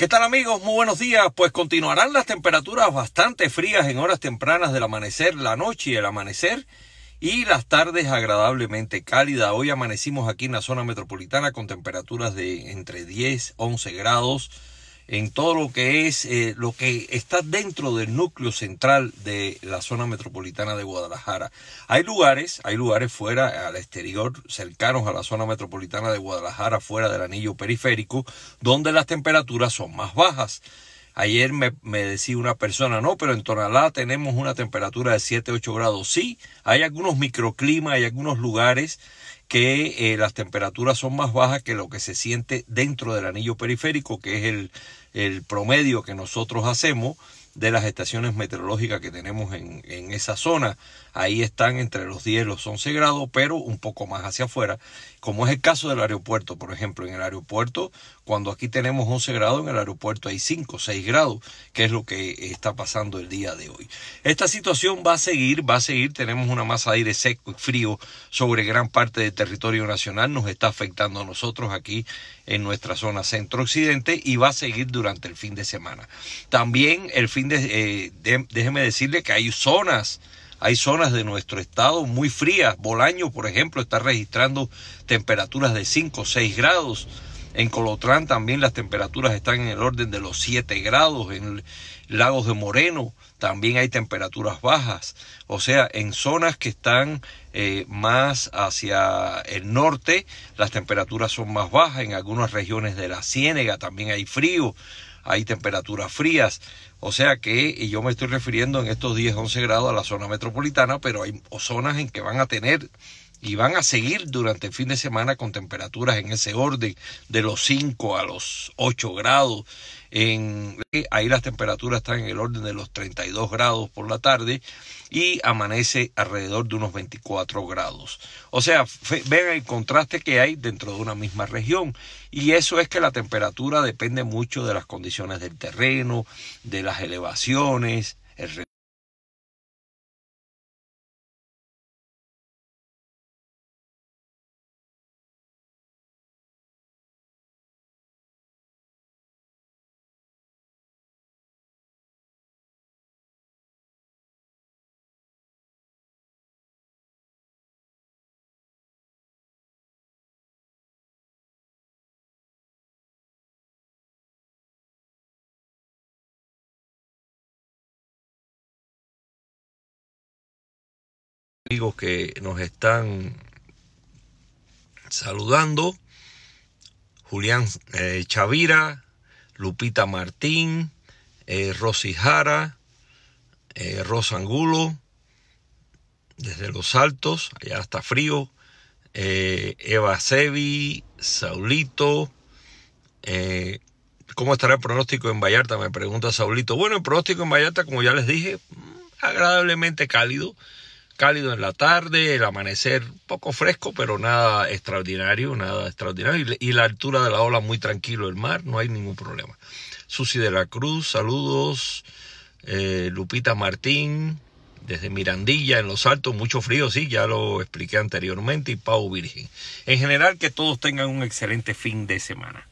¿Qué tal amigos? Muy buenos días. Pues continuarán las temperaturas bastante frías en horas tempranas del amanecer, la noche y el amanecer. Y las tardes agradablemente cálidas. Hoy amanecimos aquí en la zona metropolitana con temperaturas de entre 10, 11 grados en todo lo que es eh, lo que está dentro del núcleo central de la zona metropolitana de Guadalajara. Hay lugares, hay lugares fuera al exterior, cercanos a la zona metropolitana de Guadalajara, fuera del anillo periférico, donde las temperaturas son más bajas. Ayer me, me, decía una persona, no, pero en Tonalá tenemos una temperatura de 7, 8 grados. Sí, hay algunos microclimas, hay algunos lugares que eh, las temperaturas son más bajas que lo que se siente dentro del anillo periférico, que es el, promedio que nosotros hacemos de las estaciones meteorológicas que tenemos en, esa zona. Ahí están entre los 10 y los 11 grados, pero un poco más hacia afuera, como es el caso del aeropuerto, por ejemplo. En el aeropuerto, cuando aquí tenemos 11 grados, en el aeropuerto hay 5, 6 grados, que es lo que está pasando el día de hoy. Esta situación va a seguir, va a seguir. Tenemos una masa de aire seco y frío sobre gran parte de territorio nacional, nos está afectando a nosotros aquí en nuestra zona centro-occidente y va a seguir durante el fin de semana. También el fin de, eh, déjeme decirle que hay zonas hay zonas de nuestro estado muy frías. Bolaño, por ejemplo, está registrando temperaturas de 5 o 6 grados. En Colotrán también las temperaturas están en el orden de los 7 grados. En Lagos de Moreno también hay temperaturas bajas. O sea, en zonas que están eh, más hacia el norte, las temperaturas son más bajas. En algunas regiones de la Ciénega también hay frío hay temperaturas frías. O sea que y yo me estoy refiriendo en estos 10, 11 grados a la zona metropolitana, pero hay zonas en que van a tener y van a seguir durante el fin de semana con temperaturas en ese orden de los 5 a los 8 grados. En, ahí las temperaturas están en el orden de los 32 grados por la tarde y amanece alrededor de unos 24 grados. O sea, vean el contraste que hay dentro de una misma región. Y eso es que la temperatura depende mucho de las condiciones del terreno, de las elevaciones, el amigos que nos están saludando. Julián eh, Chavira, Lupita Martín, eh, Rosy Jara, eh, Rosa Angulo, desde Los Altos, allá hasta frío, Eva Sevi, Saulito, ¿cómo estará el pronóstico en Vallarta? Me pregunta Saulito. Bueno, el pronóstico en Vallarta, como ya les dije, mm, agradablemente cálido, cálido en la tarde, el amanecer poco fresco, pero nada extraordinario, nada extraordinario. Y la altura de la ola muy tranquilo, el mar, no hay ningún problema. Susi de la Cruz, saludos. Eh, Lupita Martín, desde Mirandilla, en Los Altos, mucho frío, sí, ya lo expliqué anteriormente. Y Pau Virgen. En general, que todos tengan un excelente fin de semana.